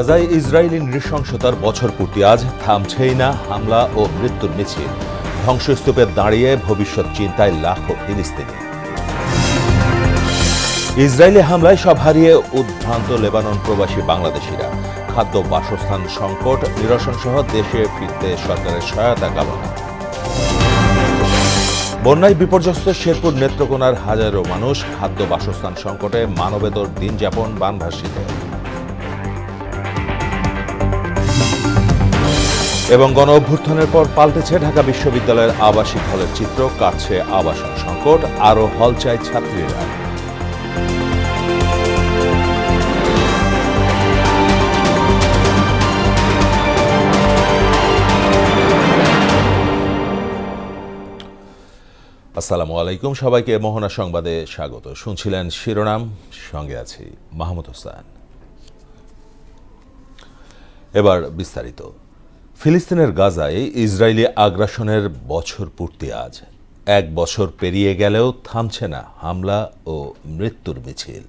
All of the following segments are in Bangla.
গাজায় ইসরায়েলি নৃশংসতার বছর পূর্তি আজ থামছেই না হামলা ও মৃত্যুর মিছিল ধ্বংসস্তূপে দাঁড়িয়ে ভবিষ্যৎ চিন্তায় লাখো ফিলিস্তিনি ইসরায়েলি হামলায় সব হারিয়ে উদ্ভ্রান্ত লেবানন প্রবাসী বাংলাদেশিরা খাদ্য বাসস্থান সংকট নিরসন সহ দেশে ফিরতে সরকারের সহায়তা কামনা বন্যায় বিপর্যস্ত শেরপুর নেত্রকোনার হাজারো মানুষ খাদ্য বাসস্থান সংকটে মানবেতর দিন যাপন বানভাসীদের এবং গণ অভ্যুত্থানের পর পাল্টেছে ঢাকা বিশ্ববিদ্যালয়ের আবাসিক হলের চিত্র কাটছে আবাসন সংকট আরও হল চাই ছাত্রীরা আসসালামু আলাইকুম সবাইকে মোহনা সংবাদে স্বাগত শুনছিলেন শিরোনাম সঙ্গে আছি মাহমুদ হোসান এবার বিস্তারিত ফিলিস্তিনের গাজায় ইসরায়েলি আগ্রাসনের বছর পূর্তি আজ এক বছর পেরিয়ে গেলেও থামছে না হামলা ও মৃত্যুর মিছিল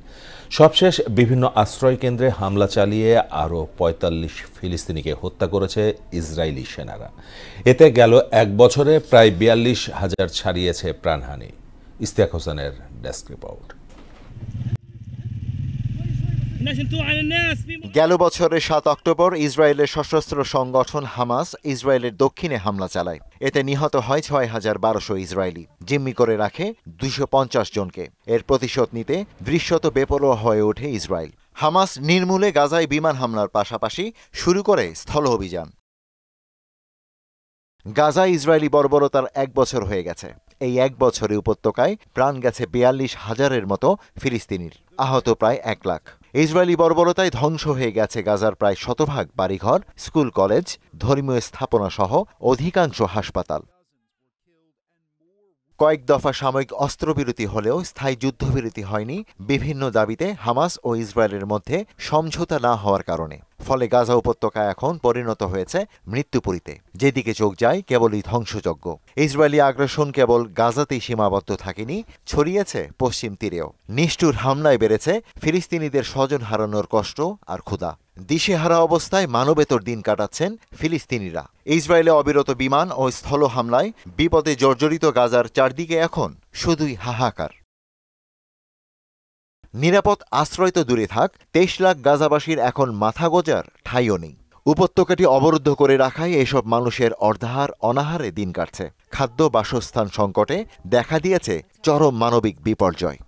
সবশেষ বিভিন্ন আশ্রয়কেন্দ্রে হামলা চালিয়ে আরও পঁয়তাল্লিশ ফিলিস্তিনিকে হত্যা করেছে ইসরায়েলি সেনারা এতে গেল এক বছরে প্রায় বিয়াল্লিশ হাজার ছাড়িয়েছে প্রাণহানি ইস্তেক হোসেনের ডেস্ক রিপোর্ট গেল বছরের সাত অক্টোবর ইসরায়েলের সশস্ত্র সংগঠন হামাস ইসরায়েলের দক্ষিণে হামলা চালায় এতে নিহত হয় ছয় হাজার বারোশো ইসরায়েলি জিম্মি করে রাখে দুইশো পঞ্চাশ জনকে এর প্রতিশোধ নিতে দৃশ্যত বেপরোয়া হয়ে ওঠে ইসরায়েল হামাস নির্মূলে গাজায় বিমান হামলার পাশাপাশি শুরু করে স্থল অভিযান গাজা ইসরায়েলি বর্বরতার এক বছর হয়ে গেছে এই এক বছরে উপত্যকায় প্রাণ গেছে বিয়াল্লিশ হাজারের মতো ফিলিস্তিনির আহত প্রায় এক লাখ ইসরায়েলি বর্বরতায় ধ্বংস হয়ে গেছে গাজার প্রায় শতভাগ বাড়িঘর স্কুল কলেজ ধর্মীয় স্থাপনা সহ অধিকাংশ হাসপাতাল কয়েক দফা সাময়িক অস্ত্রবিরতি হলেও স্থায়ী যুদ্ধবিরতি হয়নি বিভিন্ন দাবিতে হামাস ও ইসরায়েলের মধ্যে সমঝোতা না হওয়ার কারণে ফলে গাজা উপত্যকা এখন পরিণত হয়েছে মৃত্যুপুরীতে যেদিকে চোখ যায় কেবলই ধ্বংসযজ্ঞ ইসরায়েলি আগ্রাসন কেবল গাজাতেই সীমাবদ্ধ থাকেনি ছড়িয়েছে পশ্চিম তীরেও নিষ্ঠুর হামলায় বেড়েছে ফিলিস্তিনিদের স্বজন হারানোর কষ্ট আর ক্ষুধা দিশেহারা অবস্থায় মানবেতর দিন কাটাচ্ছেন ফিলিস্তিনিরা ইসরায়েলে অবিরত বিমান ও স্থল হামলায় বিপদে জর্জরিত গাজার চারদিকে এখন শুধুই হাহাকার নিরাপদ আশ্রয় তো দূরে থাক তেইশ লাখ গাজাবাসীর এখন মাথা গোজার ঠাইও নেই উপত্যকাটি অবরুদ্ধ করে রাখায় এসব মানুষের অর্ধাহার অনাহারে দিন কাটছে খাদ্য বাসস্থান সংকটে দেখা দিয়েছে চরম মানবিক বিপর্যয়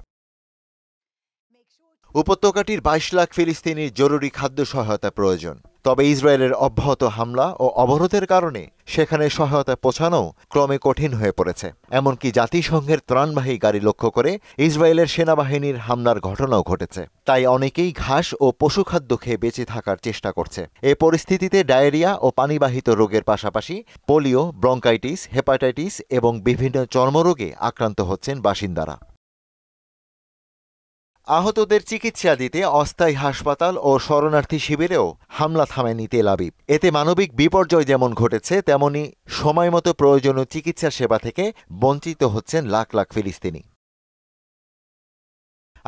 উপত্যকাটির বাইশ লাখ ফিলিস্তিনির জরুরি খাদ্য সহায়তা প্রয়োজন তবে ইসরায়েলের অব্যাহত হামলা ও অবরোধের কারণে সেখানে সহায়তা পৌঁছানো ক্রমে কঠিন হয়ে পড়েছে এমনকি জাতিসংঘের ত্রাণবাহী গাড়ি লক্ষ্য করে ইসরায়েলের সেনাবাহিনীর হামলার ঘটনাও ঘটেছে তাই অনেকেই ঘাস ও পশুখাদ্য খেয়ে বেঁচে থাকার চেষ্টা করছে এ পরিস্থিতিতে ডায়েরিয়া ও পানিবাহিত রোগের পাশাপাশি পোলিও ব্রঙ্কাইটিস হেপাটাইটিস এবং বিভিন্ন চর্মরোগে আক্রান্ত হচ্ছেন বাসিন্দারা আহতদের চিকিৎসা দিতে অস্থায়ী হাসপাতাল ও শরণার্থী শিবিরেও হামলা থামেনি তেল আবিব এতে মানবিক বিপর্যয় যেমন ঘটেছে তেমনি সময়মতো প্রয়োজনীয় চিকিৎসা সেবা থেকে বঞ্চিত হচ্ছেন লাখ লাখ ফিলিস্তিনি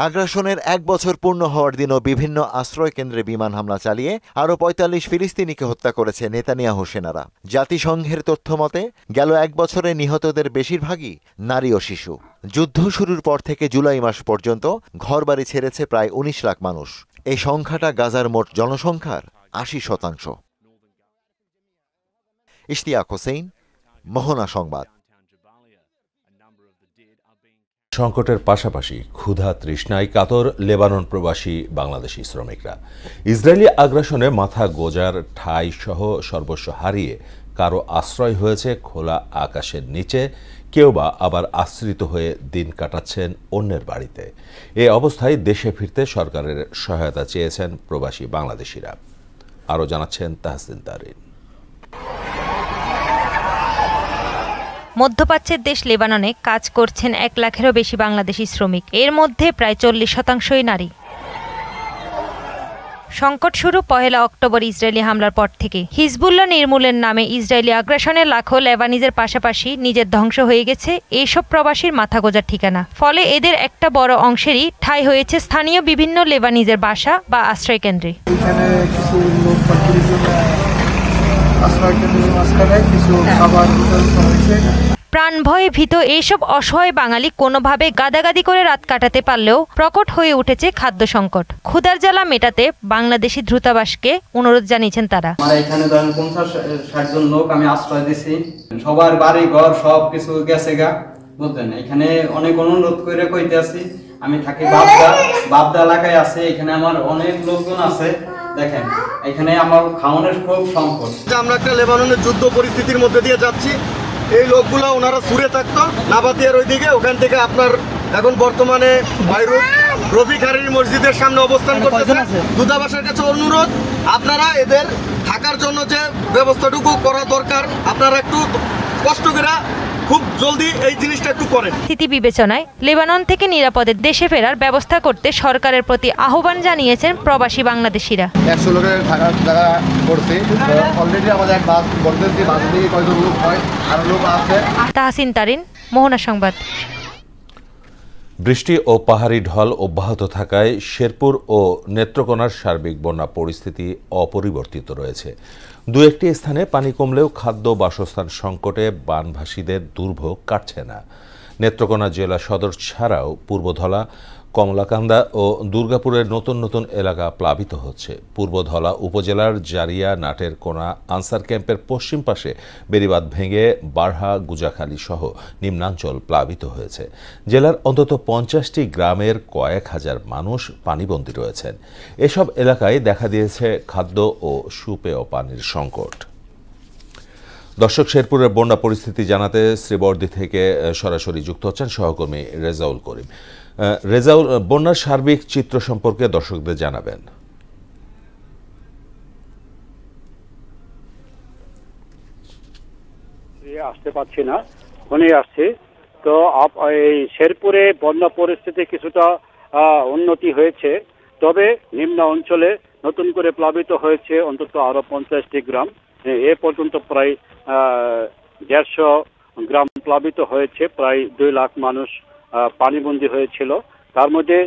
আগ্রাসনের এক বছর পূর্ণ হওয়ার দিনও বিভিন্ন আশ্রয় কেন্দ্রে বিমান হামলা চালিয়ে আরও পঁয়তাল্লিশ ফিলিস্তিনিকে হত্যা করেছে নেতানিয়া হোসেনারা জাতিসংঘের তথ্য মতে গেল এক বছরে নিহতদের বেশিরভাগই নারী ও শিশু যুদ্ধ শুরুর পর থেকে জুলাই মাস পর্যন্ত ঘরবাড়ি ছেড়েছে প্রায় উনিশ লাখ মানুষ এই সংখ্যাটা গাজার মোট জনসংখ্যার আশি শতাংশ ইশতিয়াক হোসেন মোহনা সংবাদ সংকটের পাশাপাশি ক্ষুধা তৃষ্ণায় কাতর লেবানন প্রবাসী বাংলাদেশি শ্রমিকরা ইসরায়েলি আগ্রাসনে মাথা গোজার ঠাই সহ সর্বস্ব হারিয়ে কারো আশ্রয় হয়েছে খোলা আকাশের নিচে কেউ বা আবার আশ্রিত হয়ে দিন কাটাচ্ছেন অন্যের বাড়িতে এ অবস্থায় দেশে ফিরতে সরকারের সহায়তা চেয়েছেন প্রবাসী বাংলাদেশিরা আরও জানাচ্ছেন তাহসিন তারিন মধ্যপ্রাচ্যের দেশ লেবাননে কাজ করছেন এক লাখেরও বেশি বাংলাদেশি শ্রমিক এর মধ্যে প্রায় চল্লিশ শতাংশই নারী সংকট শুরু পহেলা অক্টোবর ইসরায়েলি হামলার পর থেকে হিজবুল্লাহ নির্মূলের নামে ইসরায়েলি আগ্রাসনে লাখো লেবানিজের পাশাপাশি নিজের ধ্বংস হয়ে গেছে এইসব প্রবাসীর মাথা গোজার ঠিকানা ফলে এদের একটা বড় অংশেরই ঠাই হয়েছে স্থানীয় বিভিন্ন লেবানিজের বাসা বা আশ্রয়কেন্দ্রে প্রাণ ভয়ে ভীত এইসব অসহায় বাঙালি কোনোভাবে গাদাগাদি করে রাত কাটাতে পারলেও প্রকট হয়ে উঠেছে খাদ্য সংকট ক্ষুদার জ্বালা মেটাতে বাংলাদেশি দ্রুতাবাসকে অনুরোধ জানিয়েছেন তারা মানে এখানে ধরেন পঞ্চাশ ষাট জন লোক আমি আশ্রয় দিছি সবার বাড়ি ঘর সব কিছু গেছে গা বুঝলেন এখানে অনেক অনুরোধ করে কইতে আছি আমি থাকি বাবদা বাবদা এলাকায় আছে এখানে আমার অনেক লোকজন আছে দেখেন এখানে আমার খাওয়ানোর খুব সংকট আমরা একটা লেবাননের যুদ্ধ পরিস্থিতির মধ্যে দিয়ে যাচ্ছি এই লোকগুলো ওনারা সুরে থাকতো নাবাতিয়ার ওইদিকে ওখান থেকে আপনার এখন বর্তমানে বাইরুত রফিক হারির মসজিদের সামনে অবস্থান করতেছে দূতাবাসের কাছে অনুরোধ আপনারা এদের থাকার জন্য যে ব্যবস্থাটুকু করা দরকার আপনারা একটু কষ্ট করে খুব জলদি এই জিনিসটা একটু করেন স্থিতি বিবেচনায় লেবানন থেকে নিরাপদে দেশে ফেরার ব্যবস্থা করতে সরকারের প্রতি আহ্বান জানিয়েছেন প্রবাসী বাংলাদেশিরা একশো লোকের থাকার জায়গা করছে অলরেডি আমাদের এক বাস করতেছি বাস থেকে কয়জন লোক হয় আরো লোক আছে তাহসিন তারিন মোহনা সংবাদ বৃষ্টি ও পাহাড়ি ঢল অব্যাহত থাকায় শেরপুর ও নেত্রকোনার সার্বিক বন্যা পরিস্থিতি অপরিবর্তিত রয়েছে দু একটি স্থানে পানি কমলেও খাদ্য বাসস্থান সংকটে বানভাসীদের দুর্ভোগ কাটছে না নেত্রকোনা জেলা সদর ছাড়াও পূর্বধলা কমলাকান্দা ও দুর্গাপুরের নতুন নতুন এলাকা প্লাবিত হচ্ছে পূর্বধলা উপজেলার জারিয়া নাটের কোনা আনসার ক্যাম্পের পশ্চিম পাশে বেড়িবাঁধ ভেঙে বারহা গুজাখালী সহ নিম্নাঞ্চল প্লাবিত হয়েছে জেলার অন্তত পঞ্চাশটি গ্রামের কয়েক হাজার মানুষ পানিবন্দী রয়েছেন এসব এলাকায় দেখা দিয়েছে খাদ্য ও সুপেয় পানির সংকট দর্শক শেরপুরের বন্যা পরিস্থিতি জানাতে শ্রীবর্দি থেকে সরাসরি যুক্ত হচ্ছেন সহকর্মী রেজাউল করিম রেজাউল বন্যার সার্বিক চিত্র সম্পর্কে দর্শকদের জানাবেন আসতে পারছি না ফোনে আসছে তো এই শেরপুরে বন্যা পরিস্থিতি কিছুটা উন্নতি হয়েছে তবে নিম্ন অঞ্চলে নতুন করে প্লাবিত হয়েছে অন্তত আরো পঞ্চাশটি গ্রাম এ পর্যন্ত প্রায় দেড়শো গ্রাম প্লাবিত হয়েছে প্রায় দুই লাখ মানুষ পানিবন্দী হয়েছিল তার মধ্যে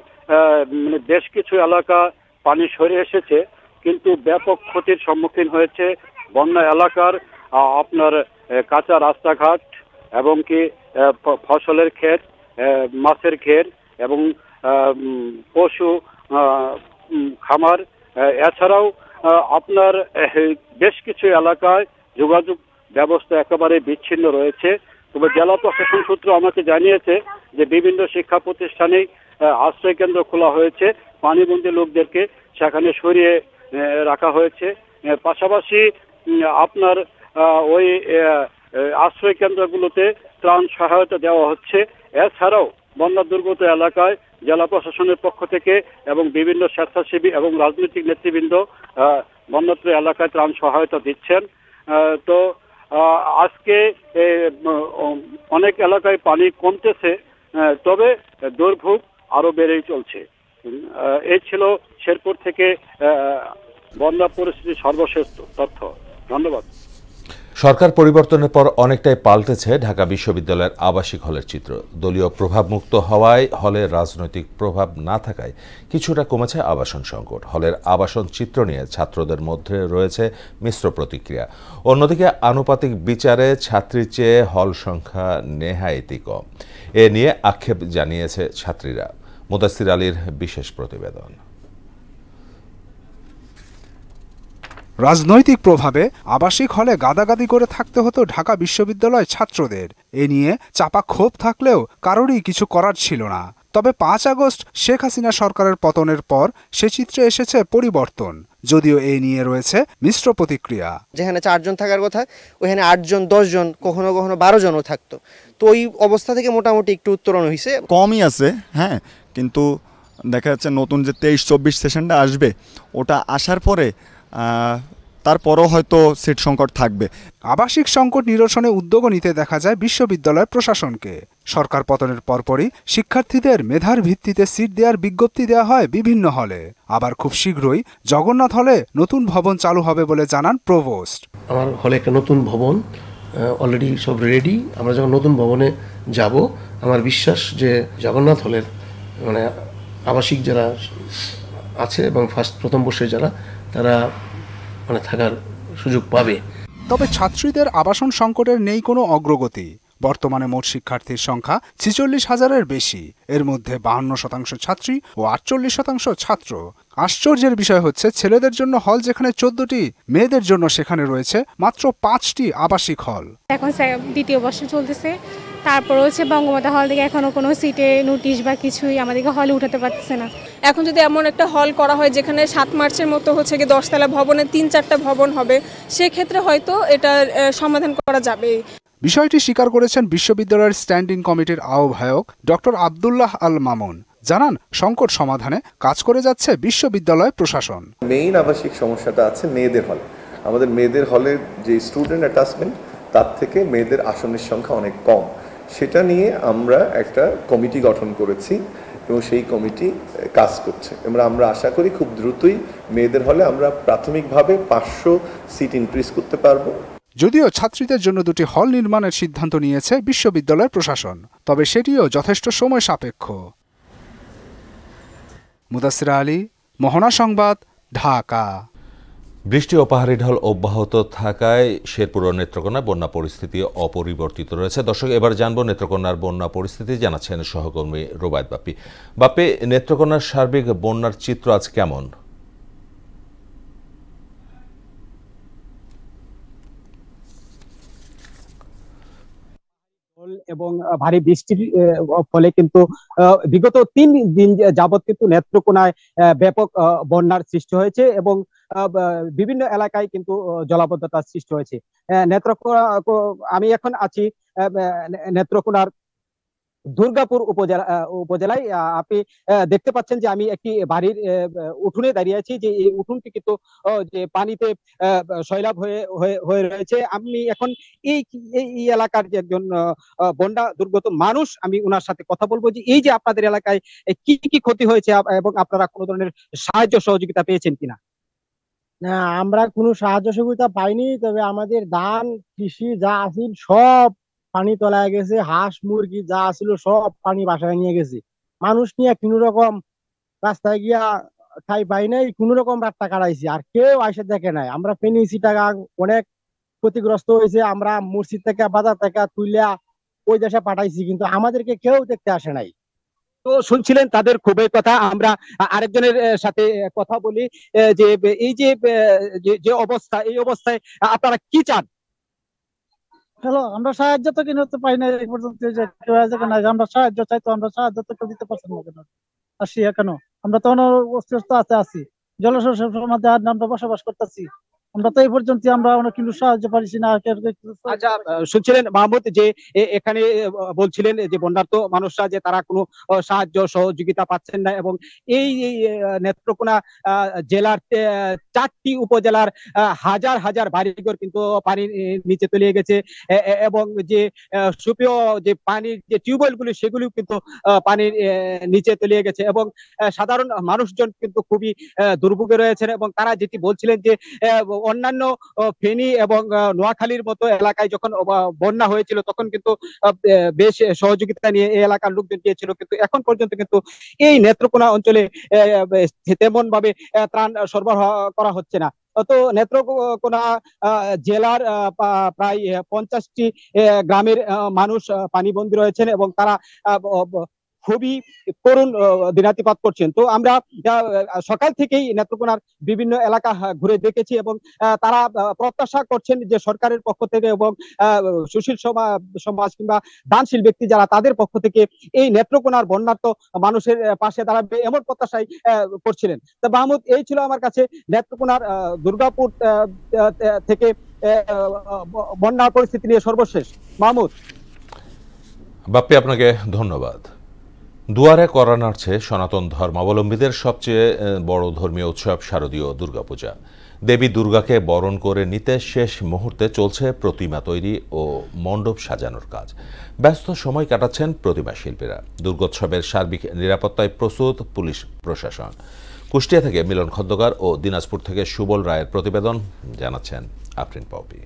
মানে বেশ কিছু এলাকা পানি সরে এসেছে কিন্তু ব্যাপক ক্ষতির সম্মুখীন হয়েছে বন্যা এলাকার আপনার কাঁচা রাস্তাঘাট এবং কি ফসলের ক্ষেত মাছের ক্ষেত এবং পশু খামার এছাড়াও আপনার বেশ কিছু এলাকায় যোগাযোগ ব্যবস্থা একেবারে বিচ্ছিন্ন রয়েছে তবে জেলা প্রশাসন সূত্র আমাকে জানিয়েছে যে বিভিন্ন শিক্ষা প্রতিষ্ঠানে আশ্রয় কেন্দ্র খোলা হয়েছে পানিবন্দী লোকদেরকে সেখানে সরিয়ে রাখা হয়েছে পাশাপাশি আপনার ওই আশ্রয় কেন্দ্রগুলোতে ত্রাণ সহায়তা দেওয়া হচ্ছে এছাড়াও বন্যা দুর্গত এলাকায় জেলা প্রশাসনের পক্ষ থেকে এবং বিভিন্ন স্বেচ্ছাসেবী এবং রাজনৈতিক নেতৃবৃন্দ বন্যাত্র এলাকায় ত্রাণ সহায়তা দিচ্ছেন তো আজকে অনেক এলাকায় পানি কমতেছে তবে দুর্ভোগ আরো বেড়েই চলছে এ ছিল শেরপুর থেকে বন্যা পরিস্থিতির সর্বশ্রেষ্ঠ তথ্য ধন্যবাদ সরকার পরিবর্তনের পর অনেকটাই পাল্টেছে ঢাকা বিশ্ববিদ্যালয়ের আবাসিক হলের চিত্র দলীয় প্রভাবমুক্ত হওয়ায় হলে রাজনৈতিক প্রভাব না থাকায় কিছুটা কমেছে আবাসন সংকট হলের আবাসন চিত্র নিয়ে ছাত্রদের মধ্যে রয়েছে মিশ্র প্রতিক্রিয়া অন্যদিকে আনুপাতিক বিচারে ছাত্রীর চেয়ে হল সংখ্যা নেহাইতি কম এ নিয়ে আক্ষেপ জানিয়েছে ছাত্রীরা মুদাসির আলীর বিশেষ প্রতিবেদন রাজনৈতিক প্রভাবে আবাসিক হলে গাদাগাদি করে থাকতে হতো ঢাকা বিশ্ববিদ্যালয় ছাত্রদের এ নিয়ে চাপা ক্ষোভ থাকলেও কারোরই কিছু করার ছিল না তবে পাঁচ আগস্ট শেখ হাসিনা সরকারের পতনের পর সে চিত্রে এসেছে পরিবর্তন যদিও এই নিয়ে রয়েছে মিশ্র প্রতিক্রিয়া যেখানে চারজন থাকার কথা ওইখানে আটজন দশজন কখনো কখনো বারো জনও থাকতো তো ওই অবস্থা থেকে মোটামুটি একটু উত্তরণ হয়েছে কমই আছে হ্যাঁ কিন্তু দেখা যাচ্ছে নতুন যে তেইশ চব্বিশ সেশনটা আসবে ওটা আসার পরে তারপরও হয়তো সিট সংকট থাকবে আবাসিক সংকট নিরসনে উদ্যোগও নিতে দেখা যায় বিশ্ববিদ্যালয় প্রশাসনকে সরকার পতনের পরপরই শিক্ষার্থীদের মেধার ভিত্তিতে সিট দেওয়ার বিজ্ঞপ্তি দেওয়া হয় বিভিন্ন হলে আবার খুব শীঘ্রই জগন্নাথ হলে নতুন ভবন চালু হবে বলে জানান প্রভোস্ট আমার হলে একটা নতুন ভবন অলরেডি সব রেডি আমরা যখন নতুন ভবনে যাব আমার বিশ্বাস যে জগন্নাথ হলের মানে আবাসিক যারা আছে এবং ফার্স্ট প্রথম বর্ষে যারা তারা মানে থাকার সুযোগ পাবে তবে ছাত্রীদের আবাসন সংকটের নেই কোনো অগ্রগতি বর্তমানে মোট শিক্ষার্থীর সংখ্যা ছিচল্লিশ হাজারের বেশি এর মধ্যে বাহান্ন শতাংশ ছাত্রী ও আটচল্লিশ শতাংশ ছাত্র আশ্চর্যের বিষয় হচ্ছে ছেলেদের জন্য হল যেখানে চোদ্দটি মেয়েদের জন্য সেখানে রয়েছে মাত্র পাঁচটি আবাসিক হল এখন দ্বিতীয় বর্ষে চলতেছে তারপর হচ্ছে বঙ্গমাতা হল থেকে এখনও কোনো সিটে নোটিশ বা কিছুই আমাদেরকে হলে উঠাতে পারছে না এখন যদি এমন একটা হল করা হয় যেখানে সাত মার্চের মতো হচ্ছে গিয়ে দশতলা ভবনে তিন চারটা ভবন হবে সেক্ষেত্রে হয়তো এটা সমাধান করা যাবে বিষয়টি স্বীকার করেছেন বিশ্ববিদ্যালয়ের স্ট্যান্ডিং কমিটির আহ্বায়ক ডক্টর আবদুল্লাহ আল মামুন জানান সংকট সমাধানে কাজ করে যাচ্ছে বিশ্ববিদ্যালয় প্রশাসন মেইন আবাসিক সমস্যাটা আছে মেয়েদের হলে আমাদের মেয়েদের হলে যে স্টুডেন্ট অ্যাটাচমেন্ট তার থেকে মেয়েদের আসনের সংখ্যা অনেক কম সেটা নিয়ে আমরা একটা কমিটি গঠন করেছি এবং সেই কমিটি কাজ করছে এবার আমরা আশা করি খুব দ্রুতই মেয়েদের হলে আমরা প্রাথমিকভাবে পাঁচশো সিট ইনক্রিজ করতে পারবো যদিও ছাত্রীদের জন্য দুটি হল নির্মাণের সিদ্ধান্ত নিয়েছে বিশ্ববিদ্যালয়ের প্রশাসন তবে সেটিও যথেষ্ট সময় সাপেক্ষ মুদাসির আলী মোহনা সংবাদ ঢাকা বৃষ্টি ও পাহাড়ি ঢল অব্যাহত থাকায় শেরপুর ও নেত্রকোনা বন্যা পরিস্থিতি অপরিবর্তিত রয়েছে দর্শক এবার জানবো নেত্রকোনার বন্যা পরিস্থিতি জানাচ্ছেন সহকর্মী রোবায়ত বাপি বাপি নেত্রকোনার সার্বিক বন্যার চিত্র আজ কেমন এবং ভারী বৃষ্টির ফলে কিন্তু বিগত তিন দিন যাবৎ কিন্তু নেত্রকোনায় ব্যাপক বন্যার সৃষ্টি হয়েছে এবং বিভিন্ন এলাকায় কিন্তু জলাবদ্ধতার সৃষ্টি হয়েছে নেত্রকোনা আমি এখন আছি নেত্রকোনার দুর্গাপুর উপজেলা উপজেলায় আপনি দেখতে পাচ্ছেন যে আমি একটি বাড়ির উঠুনে দাঁড়িয়ে আছি যে এই উঠুনটি কিন্তু যে পানিতে শৈলাভ হয়ে হয়ে রয়েছে আমি এখন এই এই এলাকার যে একজন বন্ডা দুর্গত মানুষ আমি ওনার সাথে কথা বলবো যে এই যে আপনাদের এলাকায় কি কি ক্ষতি হয়েছে এবং আপনারা কোনো ধরনের সাহায্য সহযোগিতা পেয়েছেন কিনা না আমরা কোনো সাহায্য সুবিধা পাইনি তবে আমাদের ধান কৃষি যা আছিল সব পানি তলায় গেছে হাঁস মুরগি যা আছিল সব পানি বাসায় নিয়ে গেছে মানুষ নিয়ে কোনো রকম রাস্তায় গিয়া ঠাই পাই নাই কোনো রকম রাস্তা কাটাইছি আর কেউ আইসে দেখে নাই আমরা ফেনি টাকা অনেক ক্ষতিগ্রস্ত হয়েছে আমরা মুর্শিদ থেকে বাজার থেকে তুইলা ওই দেশে পাঠাইছি কিন্তু আমাদেরকে কেউ দেখতে আসে নাই তো শুনছিলেন তাদের ক্ষোভের কথা আমরা আরেকজনের সাথে কথা বলি যে এই যে যে অবস্থা এই অবস্থায় আপনারা কি চান হ্যালো আমরা সাহায্য তো কিনতে পাই না এই পর্যন্ত আমরা সাহায্য চাই তো আমরা সাহায্য তো দিতে পারছি না কেন আসি কেন আমরা তো অসুস্থ আছে আছি জলসেচের মধ্যে আমরা বসবাস করতেছি আমরা তো এই পর্যন্ত আমরা অনেক কিন্তু সাহায্য পাইছি না আচ্ছা শুনছিলেন মাহমুদ যে এখানে বলছিলেন যে বন্যার্ত মানুষরা যে তারা কোনো সাহায্য সহযোগিতা পাচ্ছেন না এবং এই নেত্রকোনা জেলার চারটি উপজেলার হাজার হাজার বাড়িঘর কিন্তু পানির নিচে তলিয়ে গেছে এবং যে সুপেয় যে পানির যে টিউবওয়েল গুলি সেগুলিও কিন্তু পানির নিচে তলিয়ে গেছে এবং সাধারণ মানুষজন কিন্তু খুবই দুর্ভোগে রয়েছেন এবং তারা যেটি বলছিলেন যে অন্যান্য ফেনী এবং নোয়াখালীর মতো এলাকায় যখন বন্যা হয়েছিল তখন কিন্তু বেশ সহযোগিতা নিয়ে এই এলাকার লোকজন গিয়েছিল কিন্তু এখন পর্যন্ত কিন্তু এই নেত্রকোনা অঞ্চলে তেমন ভাবে ত্রাণ সরবরাহ করা হচ্ছে না তো নেত্রকোনা জেলার প্রায় পঞ্চাশটি গ্রামের মানুষ পানিবন্দী রয়েছেন এবং তারা খুবই করুণ দিনাতিপাত করছেন তো আমরা সকাল থেকেই নেত্রকোনার বিভিন্ন এলাকা ঘুরে দেখেছি এবং তারা প্রত্যাশা করছেন যে সরকারের পক্ষ থেকে এবং সুশীল সমাজ কিংবা দানশীল ব্যক্তি যারা তাদের পক্ষ থেকে এই নেত্রকোনার বন্যার্থ মানুষের পাশে দাঁড়াবে এমন প্রত্যাশাই করছিলেন তা মাহমুদ এই ছিল আমার কাছে নেত্রকোনার দুর্গাপুর থেকে বন্যার পরিস্থিতি নিয়ে সর্বশেষ মাহমুদ বাপ্পি আপনাকে ধন্যবাদ দুয়ারে করানার্ছে সনাতন ধর্মাবলম্বীদের সবচেয়ে বড় ধর্মীয় উৎসব শারদীয় দুর্গাপূজা দেবী দুর্গাকে বরণ করে নিতে শেষ মুহূর্তে চলছে প্রতিমা তৈরি ও মণ্ডপ সাজানোর কাজ ব্যস্ত সময় কাটাচ্ছেন প্রতিমা শিল্পীরা দুর্গোৎসবের সার্বিক নিরাপত্তায় প্রস্তুত পুলিশ প্রশাসন কুষ্টিয়া থেকে মিলন খন্দকার ও দিনাজপুর থেকে সুবল রায়ের প্রতিবেদন জানাচ্ছেন আফরিন পাউপি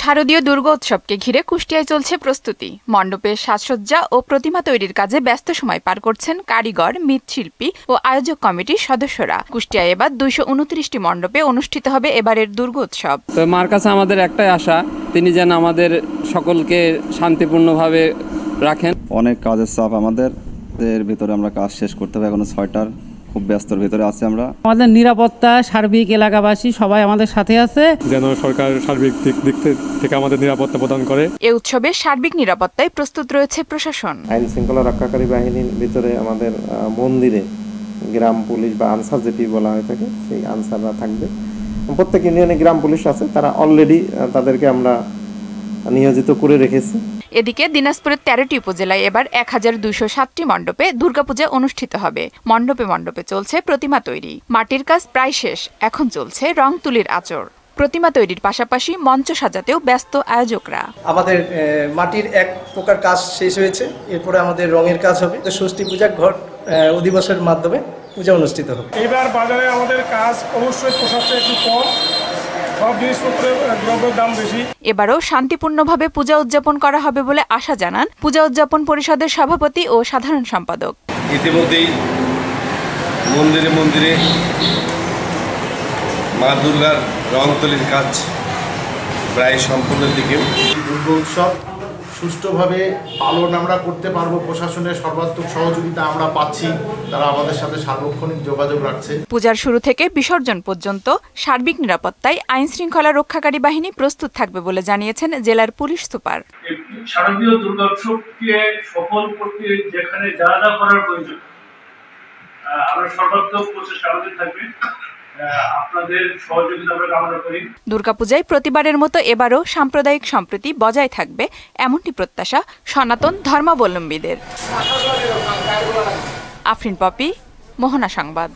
শারদীয় দুর্গোৎসবকে ঘিরে কুষ্টিয়ায় চলছে প্রস্তুতি মণ্ডপের সাজসজ্জা ও প্রতিমা তৈরির কাজে ব্যস্ত সময় পার করছেন কারিগর মৃৎশিল্পী ও আয়োজক কমিটির সদস্যরা কুষ্টিয়ায় এবার দুইশো উনত্রিশটি মণ্ডপে অনুষ্ঠিত হবে এবারের দুর্গোৎসব তো মার কাছে আমাদের একটাই আশা তিনি যেন আমাদের সকলকে শান্তিপূর্ণভাবে রাখেন অনেক কাজের চাপ আমাদের ভিতরে আমরা কাজ শেষ করতে হবে এখনো ছয়টার খুব ব্যস্তর ভেতরে আছে আমরা আমাদের নিরাপত্তা সার্বিক এলাকাবাসী সবাই আমাদের সাথে আছে যেন সরকার সার্বিক দিক দিক থেকে আমাদের নিরাপত্তা প্রদান করে এ উৎসবে সার্বিক নিরাপত্তায় প্রস্তুত রয়েছে প্রশাসন আইন শৃঙ্খলা রক্ষাকারী বাহিনীর ভিতরে আমাদের মন্দিরে গ্রাম পুলিশ বা আনসার জেপি বলা হয়ে থাকে সেই আনসাররা থাকবে প্রত্যেক ইউনিয়নে গ্রাম পুলিশ আছে তারা অলরেডি তাদেরকে আমরা নিয়োজিত করে রেখেছি এদিকে দিনাজপুরের তেরোটি উপজেলায় এবার এক হাজার দুইশো সাতটি মণ্ডপে দুর্গাপূজা অনুষ্ঠিত হবে মণ্ডপে মণ্ডপে চলছে প্রতিমা তৈরি মাটির কাজ প্রায় শেষ এখন চলছে রং তুলির আচর প্রতিমা তৈরির পাশাপাশি মঞ্চ সাজাতেও ব্যস্ত আয়োজকরা আমাদের মাটির এক প্রকার কাজ শেষ হয়েছে এরপরে আমাদের রঙের কাজ হবে ষষ্ঠী পূজা ঘট অধিবাসের মাধ্যমে পূজা অনুষ্ঠিত হবে এবার বাজারে আমাদের কাজ অবশ্যই প্রশাসন একটু কম এবারও শান্তিপূর্ণভাবে পূজা উদযাপন করা হবে বলে আশা জানান পূজা উদযাপন পরিষদের সভাপতি ও সাধারণ সম্পাদক ইতিমধ্যেই মন্দিরে মন্দিরে মা দুর্গার রং তুলির কাজ প্রায় সম্পূর্ণ দিকে দুর্গোৎসব সুষ্ঠুভাবে পালন আমরা করতে পারবো প্রশাসনের সর্বাত্মক সহযোগিতা আমরা পাচ্ছি তারা আমাদের সাথে সার্বক্ষণিক যোগাযোগ রাখছে পূজার শুরু থেকে বিসর্জন পর্যন্ত সার্বিক নিরাপত্তায় আইন শৃঙ্খলা রক্ষাকারী বাহিনী প্রস্তুত থাকবে বলে জানিয়েছেন জেলার পুলিশ সুপার শারদীয় দুর্গোৎসবকে সফল করতে যেখানে যা যা করার প্রয়োজন আমরা সর্বাত্মক প্রচেষ্টা থাকবে দুর্গাপূজায় প্রতিবারের মতো এবারও সাম্প্রদায়িক সম্প্রীতি বজায় থাকবে এমনটি প্রত্যাশা সনাতন ধর্মাবলম্বীদের আফরিন পপি মোহনা সংবাদ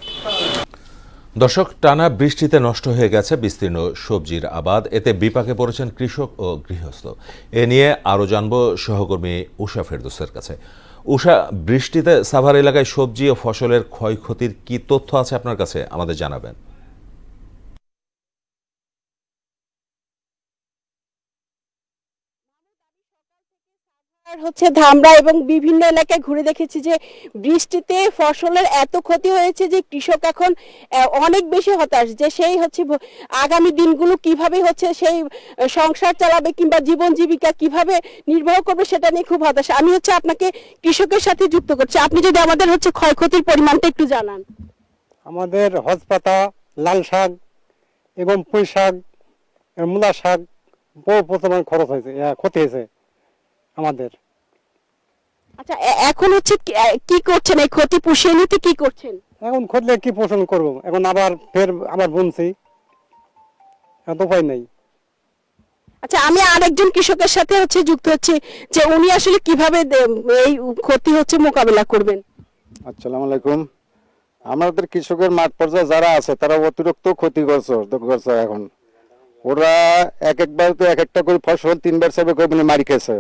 দশক টানা বৃষ্টিতে নষ্ট হয়ে গেছে বিস্তীর্ণ সবজির আবাদ এতে বিপাকে পড়েছেন কৃষক ও গৃহস্থ এ নিয়ে আরও জানব সহকর্মী উষা ফেরদোসের কাছে উষা বৃষ্টিতে সাভার এলাকায় সবজি ও ফসলের ক্ষয়ক্ষতির কি তথ্য আছে আপনার কাছে আমাদের জানাবেন হচ্ছে ধামরা এবং বিভিন্ন এলাকায় ঘুরে দেখেছি যে বৃষ্টিতে ফসলের এত ক্ষতি হয়েছে যে কৃষক এখন অনেক বেশি হতাশ যে সেই হচ্ছে আগামী দিনগুলো কিভাবে হচ্ছে সেই সংসার চালাবে কিংবা জীবন জীবিকা কিভাবে নির্বাহ করবে সেটা নিয়ে খুব হতাশ আমি হচ্ছে আপনাকে কৃষকের সাথে যুক্ত করছি আপনি যদি আমাদের হচ্ছে ক্ষয়ক্ষতির পরিমাণটা একটু জানান আমাদের হজপাতা লাল শাক এবং পুঁই শাক মূলা শাক বহু পরিমাণ খরচ হয়েছে ক্ষতি হয়েছে আমাদের আচ্ছা এখন হচ্ছে কি করছেন এই ক্ষতি পুষিয়ে নিতে কি করছেন এখন খোঁজলে কি পোষণ করব এখন আবার ফের আবার বুনছি এত উপায় নাই আচ্ছা আমি আরেকজন কৃষকের সাথে হচ্ছে যুক্ত হচ্ছে যে উনি আসলে কিভাবে এই ক্ষতি হচ্ছে মোকাবেলা করবেন আসসালামু আলাইকুম আমাদের কৃষকের মাঠ পর্যায়ে যারা আছে তারা অতিরিক্ত ক্ষতি করছে করছে এখন ওরা এক একবার তো এক একটা করে ফসল তিনবার সেবে করে মানে মারি খেয়েছে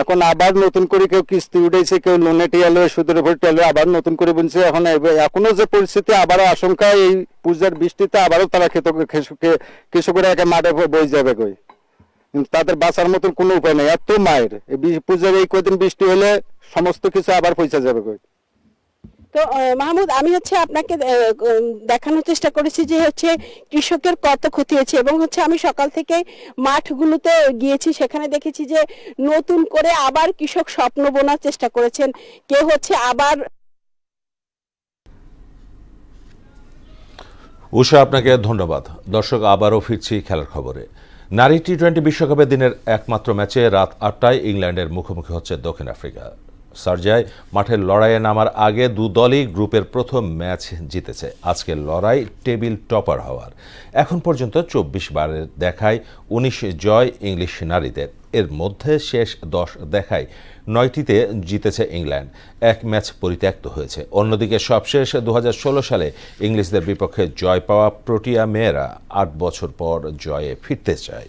এখন আবার নতুন করে কেউ কিস্তি উঠেছে কেউ লোনে টিয়ালো সুদের উপর টিয়ালো আবার নতুন করে বুনছে এখন এখনো যে পরিস্থিতি আবারও আশঙ্কা এই পূজার বৃষ্টিতে আবারও তারা খেত কৃষকেরা একে মাঠে বই যাবে কই তাদের বাঁচার মতন কোনো উপায় নেই এত মায়ের পূজার এই কদিন বৃষ্টি হলে সমস্ত কিছু আবার পয়সা যাবে কই তো মাহমুদ আমি হচ্ছে আপনাকে দেখানোর চেষ্টা করেছি যে হচ্ছে কৃষকের কত ক্ষতি হয়েছে এবং হচ্ছে আমি সকাল থেকে মাঠগুলোতে গিয়েছি সেখানে দেখেছি যে নতুন করে আবার কৃষক স্বপ্ন বোনার চেষ্টা করেছেন কেউ হচ্ছে আবার উষা আপনাকে ধন্যবাদ দর্শক আবারও ফিরছি খেলার খবরে নারী টি টোয়েন্টি বিশ্বকাপে দিনের একমাত্র ম্যাচে রাত আটটায় ইংল্যান্ডের মুখোমুখি হচ্ছে দক্ষিণ আফ্রিকা সার্জায় মাঠের লড়াইয়ে নামার আগে দু দলই গ্রুপের প্রথম ম্যাচ জিতেছে আজকের লড়াই টেবিল টপার হওয়ার এখন পর্যন্ত চব্বিশ বারের দেখায় উনিশ জয় ইংলিশ নারীদের এর মধ্যে শেষ দশ দেখায় নয়টিতে জিতেছে ইংল্যান্ড এক ম্যাচ পরিত্যক্ত হয়েছে অন্যদিকে সবশেষ দু সালে ইংলিশদের বিপক্ষে জয় পাওয়া প্রোটিয়া মেয়েরা আট বছর পর জয়ে ফিরতে চায়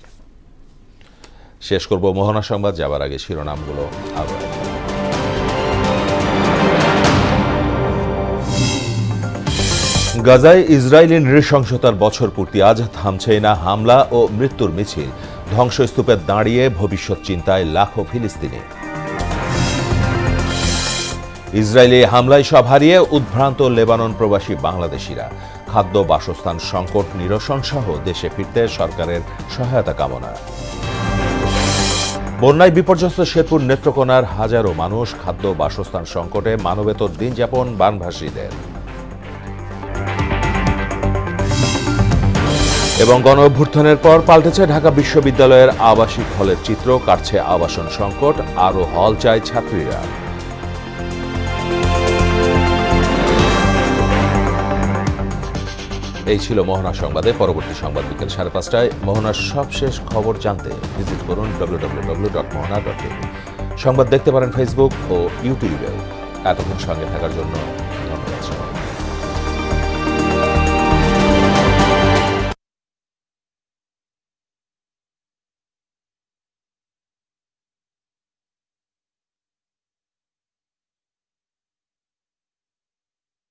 শেষ করব মোহনা সংবাদ যাবার আগে শিরোনামগুলো আরও গাজায় ইসরায়েলি নৃশংসতার বছর পূর্তি আজ থামছেই না হামলা ও মৃত্যুর মিছিল ধ্বংসস্তূপে দাঁড়িয়ে ভবিষ্যৎ চিন্তায় লাখো ফিলিস্তিনি ইসরায়েলি হামলায় সব হারিয়ে উদ্ভ্রান্ত লেবানন প্রবাসী বাংলাদেশিরা খাদ্য বাসস্থান সংকট নিরসন সহ দেশে ফিরতে সরকারের সহায়তা কামনা বন্যায় বিপর্যস্ত শেরপুর নেত্রকোনার হাজারো মানুষ খাদ্য বাসস্থান সংকটে মানবেতর দিন যাপন বানভাসীদের এবং গণ অভ্যুত্থানের পর পাল্টেছে ঢাকা বিশ্ববিদ্যালয়ের আবাসিক হলের চিত্র কাটছে আবাসন সংকট আরও হল চায় ছাত্রীরা এই ছিল মোহনা সংবাদে পরবর্তী সংবাদ বিকেল সাড়ে পাঁচটায় মোহনার সবশেষ খবর জানতে ভিজিট করুন ডব্লিউ সংবাদ দেখতে পারেন ফেসবুক ও ইউটিউবেও এতক্ষণ সঙ্গে থাকার জন্য ধন্যবাদ সবাই